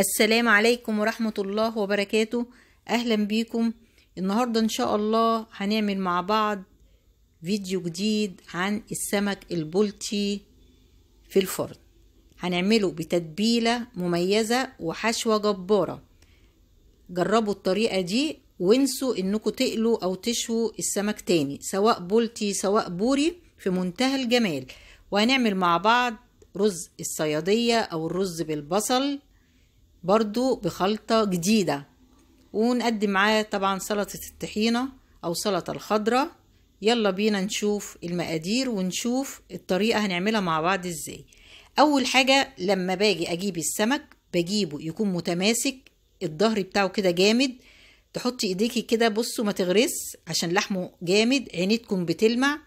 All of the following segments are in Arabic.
السلام عليكم ورحمة الله وبركاته أهلا بيكم النهاردة إن شاء الله هنعمل مع بعض فيديو جديد عن السمك البلطي في الفرن هنعمله بتتبيلة مميزة وحشوة جبارة جربوا الطريقة دي وانسوا انكم تقلوا او تشووا السمك تاني سواء بولتي سواء بوري في منتهى الجمال وهنعمل مع بعض رز الصيادية او الرز بالبصل برضو بخلطة جديدة ونقدم معاه طبعا سلطة الطحينة أو سلطة الخضرة يلا بينا نشوف المقادير ونشوف الطريقة هنعملها مع بعض ازاي أول حاجة لما باجي أجيب السمك بجيبه يكون متماسك الظهر بتاعه كده جامد تحطي ايديكي كده بصوا ما تغرس عشان لحمه جامد عينيتكم بتلمع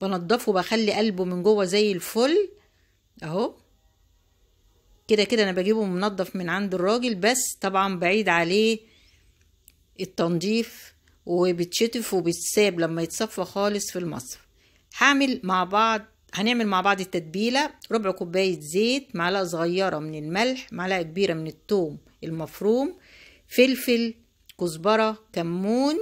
بنضفه بخلي قلبه من جوه زي الفل اهو كده كده انا بجيبه منضف من عند الراجل بس طبعا بعيد عليه التنظيف وبتشتف وبتساب لما يتصفى خالص في المصف هعمل مع بعض هنعمل مع بعض التتبيلة ربع كوباية زيت معلقة صغيرة من الملح معلقة كبيرة من التوم المفروم فلفل كزبرة كمون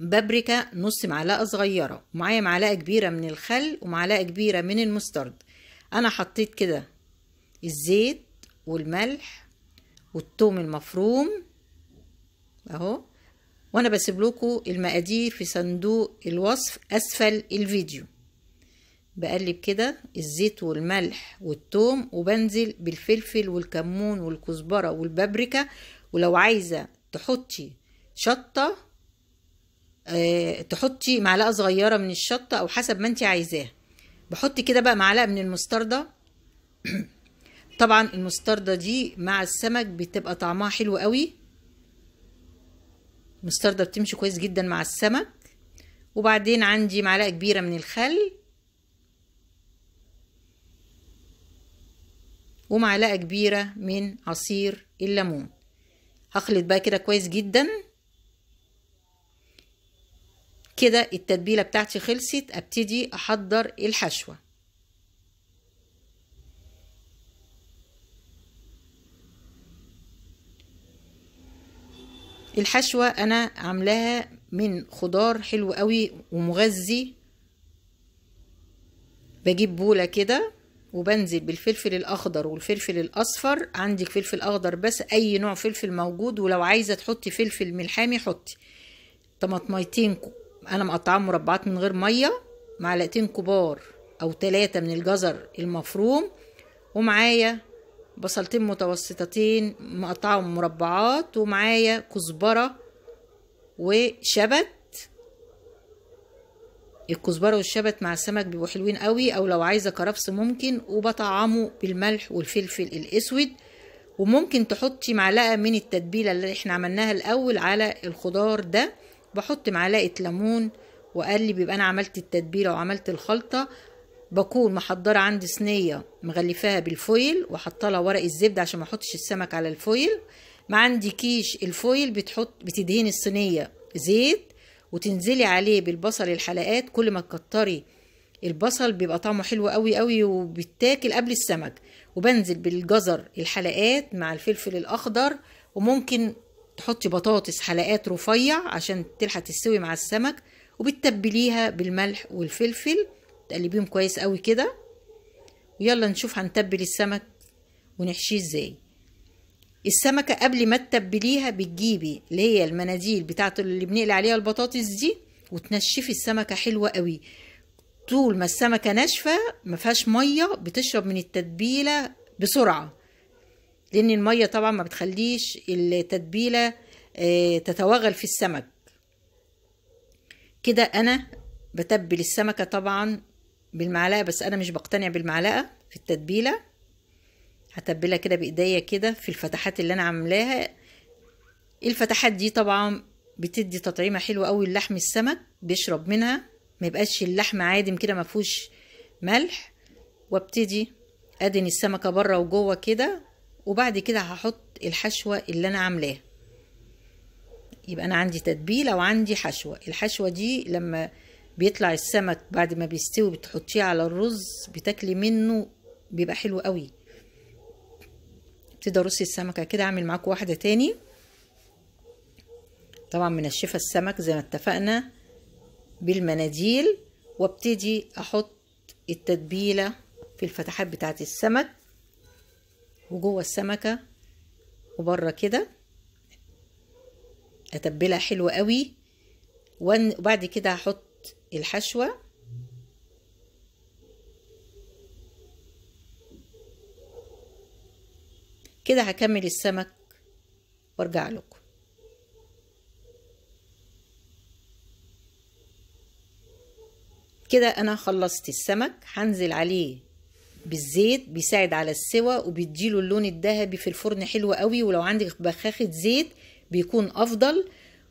بابريكا نص معلقة صغيرة ومعايا معلقة كبيرة من الخل ومعلقة كبيرة من المسترد أنا حطيت كده الزيت والملح والثوم المفروم اهو وانا بسيب لكم المقادير في صندوق الوصف اسفل الفيديو بقلب كده الزيت والملح والثوم وبنزل بالفلفل والكمون والكزبره والبابريكا ولو عايزه تحطي شطه أه تحطي معلقه صغيره من الشطه او حسب ما انت عايزاه بحط كده بقى معلقه من المستردة طبعا المستردة دي مع السمك بتبقى طعمها حلو قوي المستردة بتمشي كويس جدا مع السمك وبعدين عندي معلقة كبيرة من الخل ومعلقة كبيرة من عصير الليمون هخلط بقى كده كويس جدا كده التتبيلة بتاعتي خلصت ابتدي احضر الحشوة الحشوة أنا عاملاها من خضار حلو قوي ومغذي بجيب بولة كده وبنزل بالفلفل الأخضر والفلفل الأصفر عندك فلفل أخضر بس أي نوع فلفل موجود ولو عايزة تحطي فلفل ملحامي حطي طماطميتين أنا مقطعة مربعات من غير مية معلقتين كبار أو تلاتة من الجزر المفروم ومعايا بصلتين متوسطتين مقطعهم مربعات ومعايا كزبرة وشبت الكزبرة والشبت مع السمك بيبقوا حلوين قوي او لو عايزة كرفس ممكن وبطعمه بالملح والفلفل الاسود وممكن تحطي معلقة من التتبيلة اللي احنا عملناها الاول على الخضار ده بحط معلقة ليمون وقال لي بيبقى انا عملت التتبيله وعملت الخلطه بكون محضره عندي صينيه مغلفاها بالفويل وحاطه ورق الزبده عشان ما احطش السمك على الفويل ما عندي كيش الفويل بتحط بتدهني الصينيه زيت وتنزلي عليه بالبصل الحلقات كل ما تكتري البصل بيبقى طعمه حلو قوي قوي وبتاكل قبل السمك وبنزل بالجزر الحلقات مع الفلفل الاخضر وممكن تحطي بطاطس حلقات رفيع عشان تلحق تستوي مع السمك وبتتبليها بالملح والفلفل تقلبيهم كويس قوي كده ويلا نشوف هنتبل السمك ونحشيه ازاي السمكة قبل ما تتبليها بتجيبي اللي هي المناديل بتاعة اللي بنقلي عليها البطاطس دي وتنشفي السمكة حلوة قوي طول ما السمكة ناشفة ما فيهاش مية بتشرب من التتبيلة بسرعة لأن المية طبعا ما بتخليش التتبيلة آه، تتوغل في السمك كده أنا بتبل السمكة طبعا بالمعلقه بس انا مش بقتنع بالمعلقه في التتبيله هتبلها كده بايديا كده في الفتحات اللي انا عاملاها الفتحات دي طبعا بتدي تطعيمه حلوه قوي للحم السمك بيشرب منها ما يبقاش اللحم عادم كده ما فيهوش ملح وابتدي ادهن السمكه بره وجوه كده وبعد كده هحط الحشوه اللي انا عاملاها يبقى انا عندي تتبيله وعندي حشوه الحشوه دي لما بيطلع السمك بعد ما بيستوي بتحطيه على الرز بتاكلي منه بيبقى حلو قوي ابتدي ارص السمكه كده اعمل معاكم واحده تاني طبعا منشفه السمك زي ما اتفقنا بالمناديل وابتدي احط التتبيله في الفتحات بتاعه السمك وجوه السمكه وبره كده اتبلها حلو قوي وبعد كده هحط الحشوة كده هكمل السمك وارجع لكم كده انا خلصت السمك هنزل عليه بالزيت بيساعد على السوى وبيديله اللون الذهبي في الفرن حلو قوي ولو عندك بخاخة زيت بيكون افضل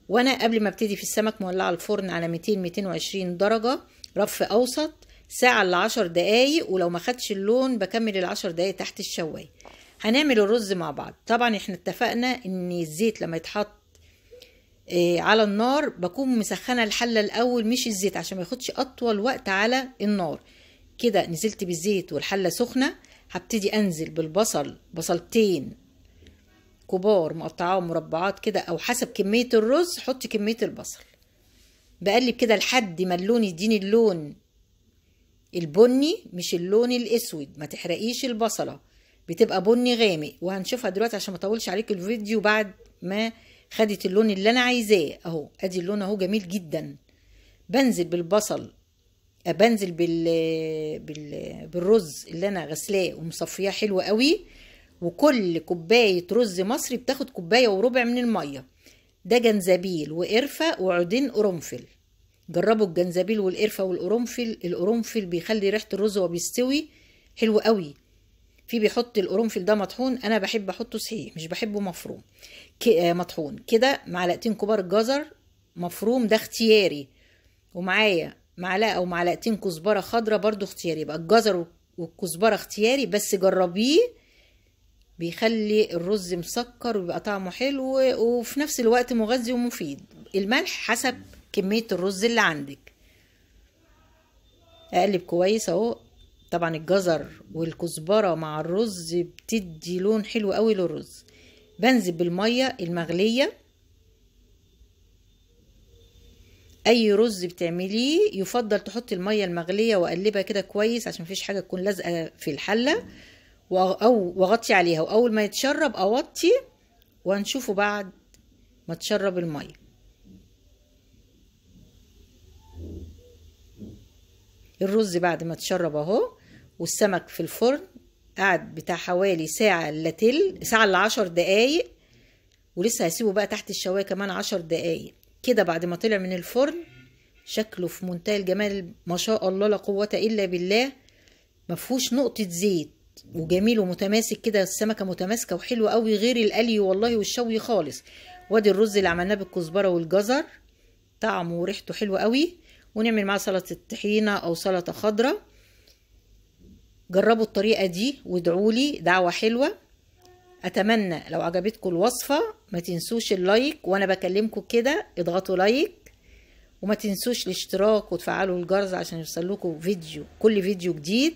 وانا قبل ما ابتدي في السمك مولعه الفرن على 200 220 درجه رف اوسط ساعه ل 10 دقايق ولو ما خدش اللون بكمل ال 10 دقايق تحت الشوايه هنعمل الرز مع بعض طبعا احنا اتفقنا ان الزيت لما يتحط إيه على النار بكون مسخنه الحله الاول مش الزيت عشان ما ياخدش اطول وقت على النار كده نزلت بالزيت والحله سخنه هبتدي انزل بالبصل بصلتين كبار مقطعاهم مربعات كده او حسب كميه الرز حطي كميه البصل بقلب كده لحد ما اللون يديني اللون البني مش اللون الاسود ما تحرقيش البصله بتبقى بني غامق وهنشوفها دلوقتي عشان ما اطولش عليك الفيديو بعد ما خدت اللون اللي انا عايزاه اهو ادي اللون اهو جميل جدا بنزل بالبصل آه، بنزل بال... بال... بالرز اللي انا غسلاه ومصفياه حلو قوي وكل كوباية رز مصري بتاخد كوباية وربع من المية ده جنزبيل وقرفة وعودين قرنفل جربوا الجنزبيل والقرفة والقرنفل القرنفل بيخلي ريحة الرز وهو بيستوي حلو قوي في بيحط القرنفل ده مطحون انا بحب احطه صحيح مش بحبه مفروم آه، مطحون كده معلقتين كبار جزر مفروم ده اختياري ومعايا معلقه او معلقتين كزبره خضراء برده اختياري يبقى الجزر والكزبره اختياري بس جربيه بيخلي الرز مسكر ويبقى طعمه حلو وفي نفس الوقت مغذي ومفيد الملح حسب كمية الرز اللي عندك اقلب كويس اهو طبعا الجزر والكزبرة مع الرز بتدي لون حلو قوي للرز بنزل بالمية المغلية اي رز بتعمليه يفضل تحطي المية المغلية واقلبها كده كويس عشان مفيش حاجة تكون لازقة في الحلة أو وأغطي عليها وأول ما يتشرب أوطي وهنشوفه بعد ما تشرب المية الرز بعد ما تشرب اهو والسمك في الفرن قعد بتاع حوالي ساعة الا تل ساعة الا عشر دقايق ولسه هسيبه بقى تحت الشواية كمان عشر دقايق كده بعد ما طلع من الفرن شكله في منتهى الجمال ما شاء الله لا قوة إلا بالله مفهوش نقطة زيت وجميل ومتماسك كده السمكه متماسكه وحلوه قوي غير القلي والله والشوي خالص وادي الرز اللي عملناه بالكزبره والجزر طعمه وريحته حلوه قوي ونعمل معاه سلطه طحينه او سلطه خضراء جربوا الطريقه دي وادعوا لي دعوه حلوه اتمنى لو عجبتكم الوصفه ما تنسوش اللايك وانا بكلمكم كده اضغطوا لايك وما تنسوش الاشتراك وتفعلوا الجرس عشان يوصل لكم فيديو كل فيديو جديد